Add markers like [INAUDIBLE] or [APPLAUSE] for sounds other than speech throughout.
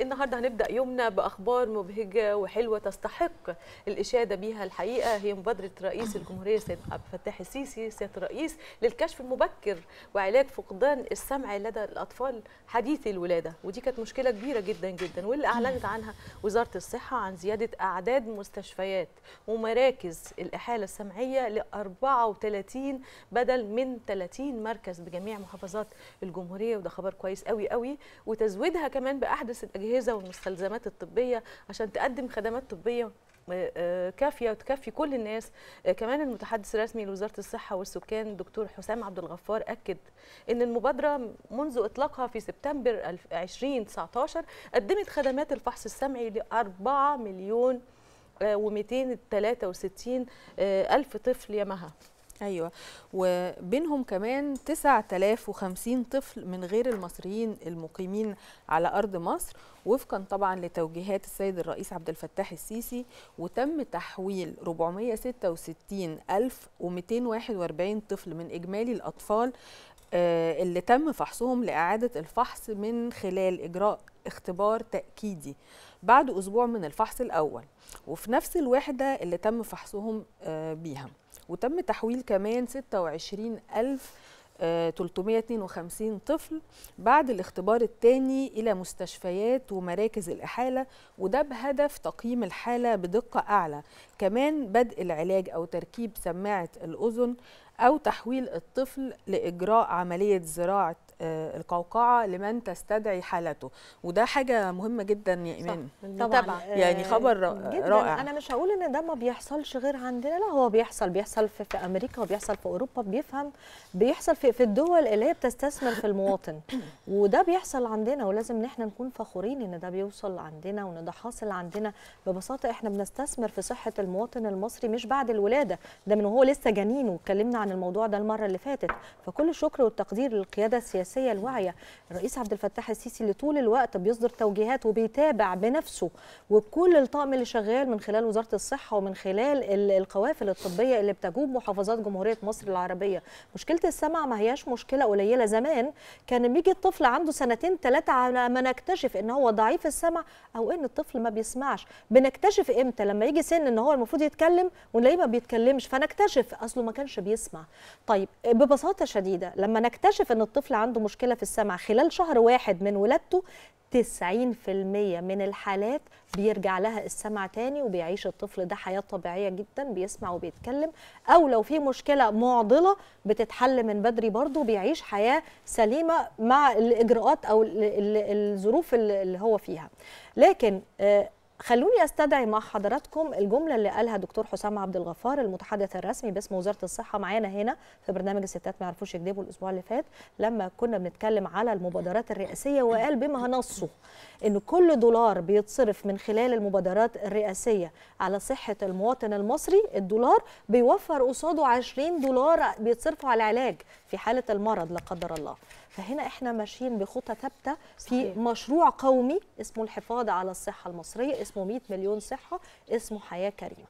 النهارده هنبدا يومنا باخبار مبهجه وحلوه تستحق الاشاده بيها الحقيقه هي مبادره رئيس الجمهوريه السيد عبد الفتاح السيسي سياده الرئيس للكشف المبكر وعلاج فقدان السمع لدى الاطفال حديثي الولاده ودي كانت مشكله كبيره جدا جدا واللي اعلنت عنها وزاره الصحه عن زياده اعداد مستشفيات ومراكز الاحاله السمعيه ل 34 بدل من 30 مركز بجميع محافظات الجمهوريه وده خبر كويس قوي قوي وتزويدها كمان باحدث الاجهزه الاجهزه والمستلزمات الطبيه عشان تقدم خدمات طبيه آه، كافيه وتكفي كل الناس آه، كمان المتحدث الرسمي لوزاره الصحه والسكان الدكتور حسام عبد الغفار اكد ان المبادره منذ اطلاقها في سبتمبر 2019 قدمت خدمات الفحص السمعي ل 4 مليون آه، و263 الف طفل يمها ايوه وبينهم كمان 9050 طفل من غير المصريين المقيمين على ارض مصر وفقا طبعا لتوجيهات السيد الرئيس عبد الفتاح السيسي وتم تحويل 466241 طفل من اجمالي الاطفال آه، اللي تم فحصهم لإعادة الفحص من خلال إجراء اختبار تأكيدي بعد أسبوع من الفحص الأول وفي نفس الوحدة اللي تم فحصهم آه، بيها وتم تحويل كمان 26352 طفل بعد الاختبار الثاني إلى مستشفيات ومراكز الإحالة وده بهدف تقييم الحالة بدقة أعلى كمان بدء العلاج أو تركيب سماعة الأذن أو تحويل الطفل لإجراء عملية زراعة آه، القوقعه لمن تستدعي حالته وده حاجه مهمه جدا يا ايمان طبعا يعني آه، خبر جداً. رائع انا مش هقول ان ده ما بيحصلش غير عندنا لا هو بيحصل بيحصل في, في امريكا وبيحصل في اوروبا بيفهم بيحصل في, في الدول اللي هي بتستثمر في المواطن [COUGHS] وده بيحصل عندنا ولازم ان احنا نكون فخورين ان ده بيوصل عندنا وان ده حاصل عندنا ببساطه احنا بنستثمر في صحه المواطن المصري مش بعد الولاده ده من وهو لسه جنين واتكلمنا عن الموضوع ده المره اللي فاتت فكل الشكر والتقدير للقياده السياسيه السياسيه الواعيه الرئيس عبد الفتاح السيسي اللي طول الوقت بيصدر توجيهات وبيتابع بنفسه وكل الطاقم اللي شغال من خلال وزاره الصحه ومن خلال القوافل الطبيه اللي بتجوب محافظات جمهوريه مصر العربيه مشكله السمع ما هياش مشكله قليله زمان كان بيجي الطفل عنده سنتين ثلاثه على ما نكتشف ان هو ضعيف السمع او ان الطفل ما بيسمعش بنكتشف امتى لما يجي سن ان هو المفروض يتكلم ونلاقيه ما بيتكلمش فنكتشف اصله ما كانش بيسمع طيب ببساطه شديده لما نكتشف ان الطفل عنده عنده مشكله في السمع خلال شهر واحد من ولادته 90% من الحالات بيرجع لها السمع تاني وبيعيش الطفل ده حياة طبيعية جدا بيسمع وبيتكلم أو لو في مشكلة معضلة بتتحل من بدري برضه بيعيش حياة سليمة مع الإجراءات أو الظروف اللي هو فيها لكن آه، خلوني استدعي مع حضراتكم الجمله اللي قالها دكتور حسام عبد الغفار المتحدث الرسمي باسم وزاره الصحه معانا هنا في برنامج الستات ما يعرفوش يكذبوا الاسبوع اللي فات لما كنا بنتكلم على المبادرات الرئاسيه وقال بما نصه ان كل دولار بيتصرف من خلال المبادرات الرئاسيه على صحه المواطن المصري الدولار بيوفر قصاده 20 دولار بيتصرفوا على العلاج في حاله المرض لا قدر الله فهنا احنا ماشيين بخطى ثابته في مشروع قومي اسمه الحفاظ على الصحه المصريه اسمه 100 مليون صحه اسمه حياه كريمه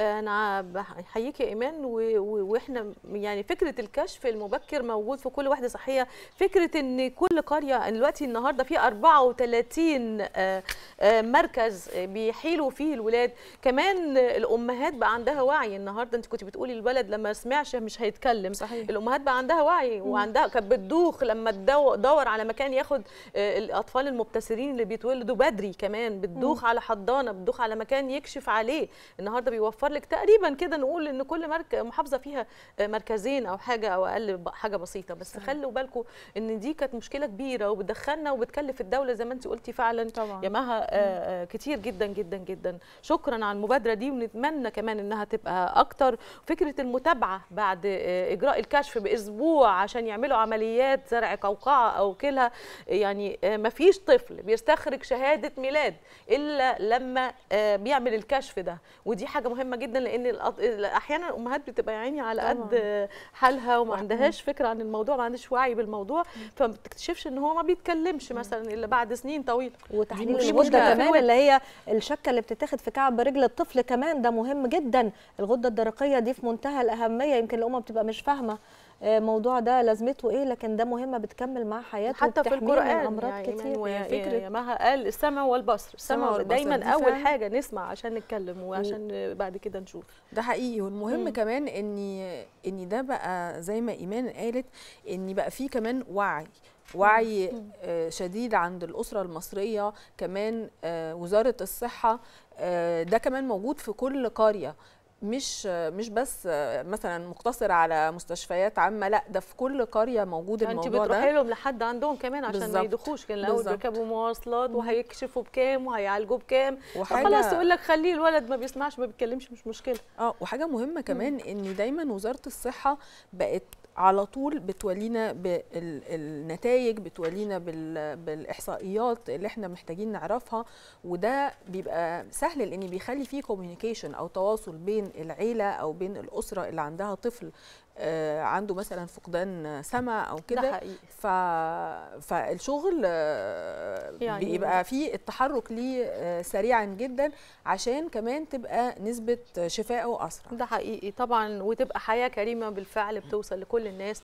انا بحييك يا ايمان واحنا يعني فكره الكشف المبكر موجود في كل وحده صحيه فكره ان كل قريه دلوقتي النهارده في 34 آه، آه، مركز بيحيلوا فيه الولاد كمان الامهات بقى عندها وعي النهارده انت كنت بتقولي الولد لما سمعش مش هيتكلم صحيح. الامهات بقى عندها وعي وعندها كانت بتدوخ لما تدور على مكان ياخد آه، الاطفال المبتسرين اللي بيتولدوا بدري كمان بتدوخ على حضانه بتدوخ على مكان يكشف عليه النهارده بيوفر اوفر لك تقريبا كده نقول ان كل مرك... محافظه فيها مركزين او حاجه او اقل حاجه بسيطه بس صحيح. خلوا بالكم ان دي كانت مشكله كبيره وبتدخلنا وبتكلف الدوله زي ما انت قلتي فعلا طبعا. مها آه، آه، كتير جدا جدا جدا شكرا على المبادره دي ونتمنى كمان انها تبقى اكتر فكره المتابعه بعد آه، اجراء الكشف باسبوع عشان يعملوا عمليات زرع قوقعه او كلها يعني ما فيش طفل بيستخرج شهاده ميلاد الا لما بيعمل الكشف ده ودي حاجه مهمه مهمه جدا لان احيانا الامهات بتبقى يعني على قد حالها وما عندهاش فكره عن الموضوع ما عندهاش وعي بالموضوع فما بتكتشفش ان هو ما بيتكلمش مثلا الا بعد سنين طويله وتحليل الغده كمان اللي هي الشكه اللي بتتاخد في كعب رجل الطفل كمان ده مهم جدا الغده الدرقيه دي في منتهى الاهميه يمكن الامه بتبقى مش فاهمه الموضوع آه، ده لازمته ايه لكن ده مهمه بتكمل مع حياته حتى في القران يعني امراض يعني كتير وفكره يا مها قال السمع والبصر السمع والبصر دايما اول حاجه نسمع عشان نتكلم وعشان بعد كده نشوف ده حقيقي والمهم مم. كمان ان ان ده بقى زي ما ايمان قالت ان بقى في كمان وعي وعي آه، شديد عند الأسرة المصرية كمان آه، وزارة الصحة ده كمان موجود في كل قرية مش مش بس مثلا مقتصر على مستشفيات عامه لا ده في كل قريه موجود يعني الموضوع ده انت بتروحي لهم لحد عندهم كمان عشان ما يدخوش كان الاول بيركبوا مواصلات وهيكشفوا بكام وهيعالجوا بكام وحاجة... خلاص يقول لك خليه الولد ما بيسمعش ما بيتكلمش مش مشكله اه وحاجه مهمه كمان مم. ان دايما وزاره الصحه بقت على طول بتولينا بالنتائج بتولينا بالاحصائيات اللي احنا محتاجين نعرفها وده بيبقى سهل لان بيخلي فيه كوميونيكيشن او تواصل بين العيله او بين الاسره اللي عندها طفل آه، عنده مثلا فقدان سمع او كده ف... فالشغل آه، يعني بيبقى فيه التحرك ليه آه، سريعا جدا عشان كمان تبقى نسبه شفائه اسرع ده حقيقي طبعا وتبقى حياه كريمه بالفعل بتوصل لكل الناس